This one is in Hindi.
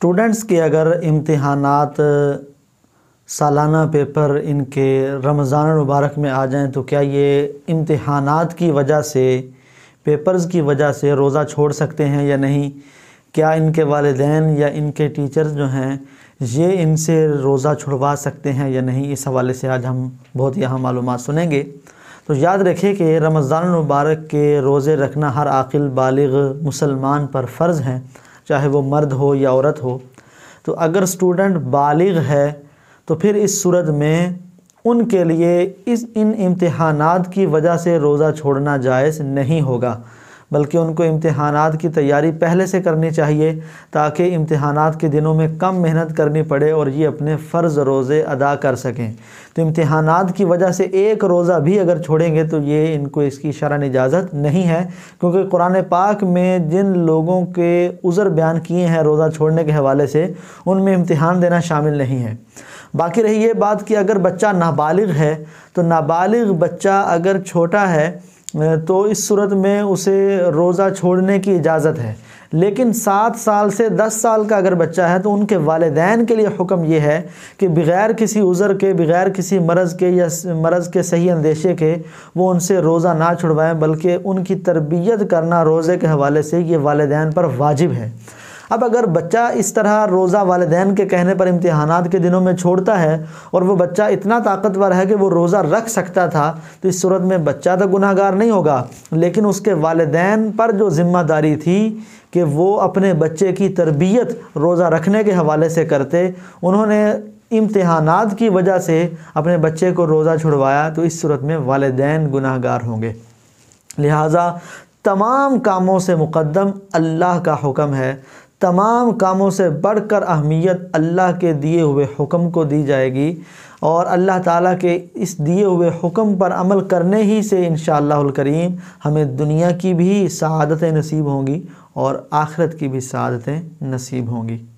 स्टूडेंट्स के अगर इम्तहानात सालाना पेपर इनके रमज़ान मुबारक में आ जाएं तो क्या ये इम्तहानात की वजह से पेपर्स की वजह से रोज़ा छोड़ सकते हैं या नहीं क्या इनके वालदेन या इनके टीचर्स जो हैं ये इनसे रोज़ा छुड़वा सकते हैं या नहीं इस हवाले से आज हम बहुत ही अहम मालूम सुनेंगे तो याद रखें कि रमज़ान मुबारक के रोज़े रखना हर आकिल बालग मुसलमान पर फ़र्ज़ हैं चाहे वो मर्द हो या औरत हो तो अगर स्टूडेंट बालिग है तो फिर इस सूरत में उनके लिए इस इन इम्तहान की वजह से रोज़ा छोड़ना जायज़ नहीं होगा बल्कि उनको इम्तहानात की तैयारी पहले से करनी चाहिए ताकि इम्तहानात के दिनों में कम मेहनत करनी पड़े और ये अपने फ़र्ज़ रोज़े अदा कर सकें तो इम्तहानात की वजह से एक रोज़ा भी अगर छोड़ेंगे तो ये इनको इसकी शरण इजाज़त नहीं है क्योंकि कुरान पाक में जिन लोगों के उज़र बयान किए हैं रोज़ा छोड़ने के हवाले से उनमें इम्तहान देना शामिल नहीं है बाकी रही ये बात कि अगर बच्चा नाबालिग है तो नाबालिग बच्चा अगर छोटा है तो इस सूरत में उसे रोज़ा छोड़ने की इजाज़त है लेकिन सात साल से दस साल का अगर बच्चा है तो उनके वालदेन के लिए हुक्म यह है कि बग़ैर किसी उज़र के बग़ैर किसी मरज़ के या मरज़ के सही अंदेशे के वो उनसे रोज़ा ना छुड़वाएँ बल्कि उनकी तरबियत करना रोज़े के हवाले से ये वालदेन पर वाजिब है अब अगर बच्चा इस तरह रोज़ा वालदेन के कहने पर इम्तहान के दिनों में छोड़ता है और वो बच्चा इतना ताकतवर है कि वो रोज़ा रख सकता था तो इस सूरत में बच्चा तो गुनागार नहीं होगा लेकिन उसके वालदेन पर जो ज़िम्मेदारी थी कि वो अपने बच्चे की तरबियत रोज़ा रखने के हवाले से करते उन्होंने इम्तहानात की वजह से अपने बच्चे को रोज़ा छुड़वाया तो इस सूरत में वालदेन गुनाहगार होंगे लिहाजा तमाम कामों से मुकदम अल्लाह का हुक्म है तमाम कामों से बढ़कर अहमियत अल्लाह के दिए हुए हुक्म को दी जाएगी और अल्लाह ताला के इस दिए हुए हुक्म पर अमल करने ही से इन करीम हमें दुनिया की भी शहादतें नसीब होंगी और आखरत की भी शहादतें नसीब होंगी